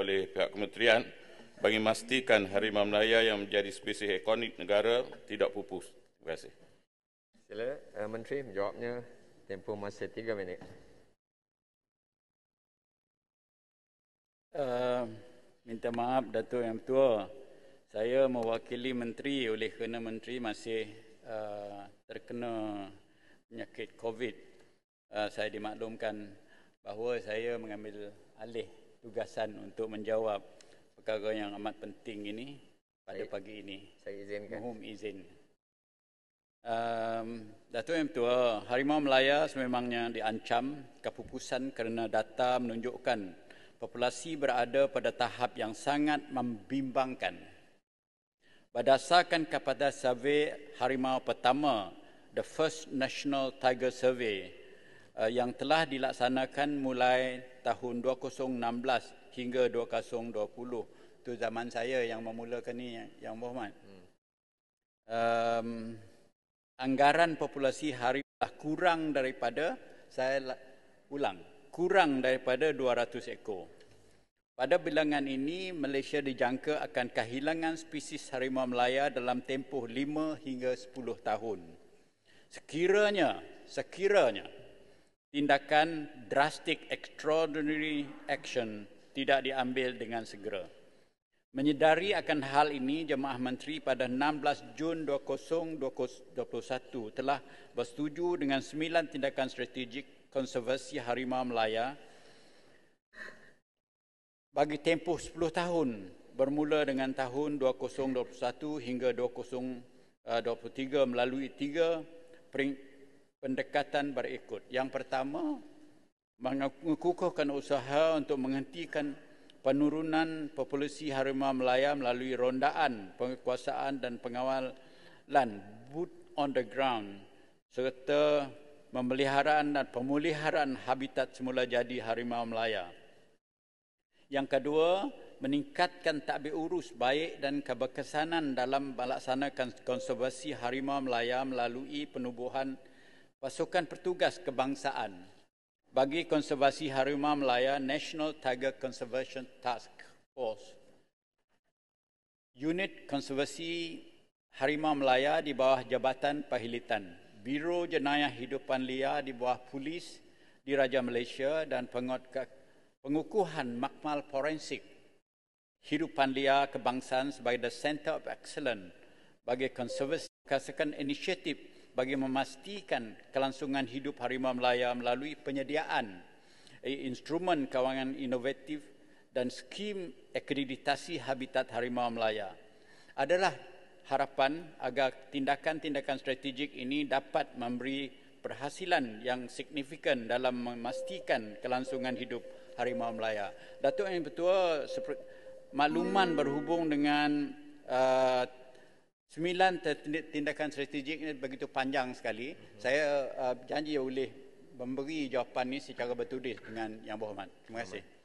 oleh pihak kementerian bagi memastikan harimau Melaya yang menjadi spesies ikonik negara tidak pupus. Terima kasih. Sila uh, Menteri menjawabnya tempoh masa tiga minit. Uh, minta maaf Datuk Yang Tua. Saya mewakili Menteri oleh kerana Menteri masih uh, terkena penyakit COVID. Uh, saya dimaklumkan bahawa saya mengambil alih tugasan untuk menjawab perkara yang amat penting ini pada saya, pagi ini. Saya izinkan. Mohon izin. Um, Datuk Yang Tua, Harimau Melaya sememangnya diancam kepupusan kerana data menunjukkan populasi berada pada tahap yang sangat membimbangkan. Berdasarkan kepada survei Harimau pertama, The First National Tiger Survey Eh, yang telah dilaksanakan mulai tahun 2016 hingga 2020 tu zaman saya yang memulakan ni yang Muhammad. Um, anggaran populasi harimau lah kurang daripada saya ulang kurang daripada 200 ekor. Pada bilangan ini Malaysia dijangka akan kehilangan spesies harimau Melaya dalam tempoh 5 hingga 10 tahun. Sekiranya sekiranya tindakan drastic extraordinary action tidak diambil dengan segera. Menyedari akan hal ini, Jemaah Menteri pada 16 Jun 2021 telah bersetuju dengan sembilan tindakan strategik konservasi harimau Melaya bagi tempoh 10 tahun bermula dengan tahun 2021 hingga 2023 melalui tiga pendekatan berikut. Yang pertama, mengukuhkan usaha untuk menghentikan penurunan populasi harimau Melaya melalui rondaan penguasaan dan pengawalan boot on the ground serta memeliharaan dan pemuliharaan habitat semula jadi harimau Melaya. Yang kedua, meningkatkan tadbir urus baik dan keberkesanan dalam melaksanakan konservasi harimau Melaya melalui penubuhan pasukan pertugas kebangsaan bagi konservasi harimau Melaya National Tiger Conservation Task Force. Unit konservasi harimau Melaya di bawah Jabatan Pahilitan, Biro Jenayah Hidupan Liar di bawah polis di Raja Malaysia dan pengukuhan makmal forensik hidupan liar kebangsaan sebagai the center of excellence bagi konservasi kasakan inisiatif bagi memastikan kelangsungan hidup harimau Melaya melalui penyediaan eh, instrumen kawangan inovatif dan skim akreditasi habitat harimau Melaya adalah harapan agar tindakan-tindakan strategik ini dapat memberi perhasilan yang signifikan dalam memastikan kelangsungan hidup harimau Melaya. Datuk Yang betul maklumat berhubung dengan uh, Sembilan tindakan strategik ini begitu panjang sekali. Mm-hmm. Saya uh, janji boleh memberi jawapan ini secara bertulis dengan Yang Berhormat. Terima kasih. Amat.